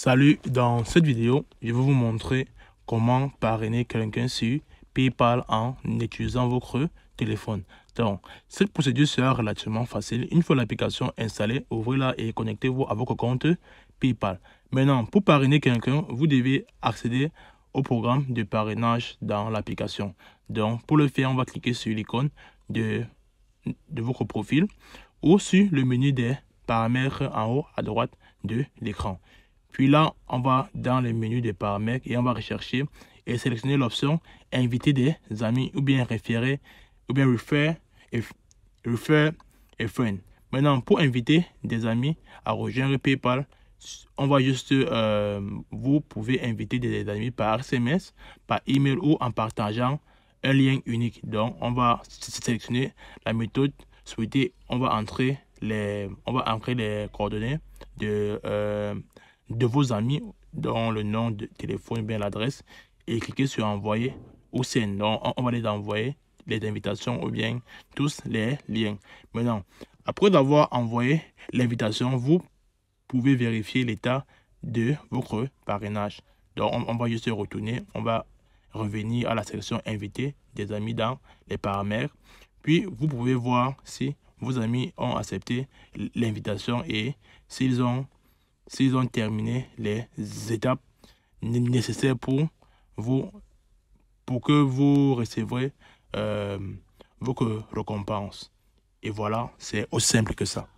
Salut, dans cette vidéo, je vais vous montrer comment parrainer quelqu'un sur PayPal en utilisant votre téléphone. Donc, cette procédure sera relativement facile. Une fois l'application installée, ouvrez-la et connectez-vous à votre compte PayPal. Maintenant, pour parrainer quelqu'un, vous devez accéder au programme de parrainage dans l'application. Donc, pour le faire, on va cliquer sur l'icône de, de votre profil ou sur le menu des paramètres en haut à droite de l'écran. Puis là, on va dans le menu de paramètres et on va rechercher et sélectionner l'option inviter des amis ou bien référer ou bien refer et, refer et friend. Maintenant, pour inviter des amis à rejoindre PayPal, on va juste, euh, vous pouvez inviter des amis par SMS, par email ou en partageant un lien unique. Donc, on va sélectionner la méthode souhaitée. On va entrer les, on va entrer les coordonnées de, euh, de vos amis dont le nom de téléphone et bien l'adresse et cliquez sur envoyer ou c'est non on va les envoyer les invitations ou bien tous les liens. Maintenant, après avoir envoyé l'invitation, vous pouvez vérifier l'état de votre parrainage. Donc, on, on, va juste retourner, on va revenir à la section invité des amis dans les paramètres. Puis, vous pouvez voir si vos amis ont accepté l'invitation et s'ils ont s'ils ont terminé les étapes nécessaires pour, vous, pour que vous recevrez euh, vos récompenses. Et voilà, c'est aussi simple que ça.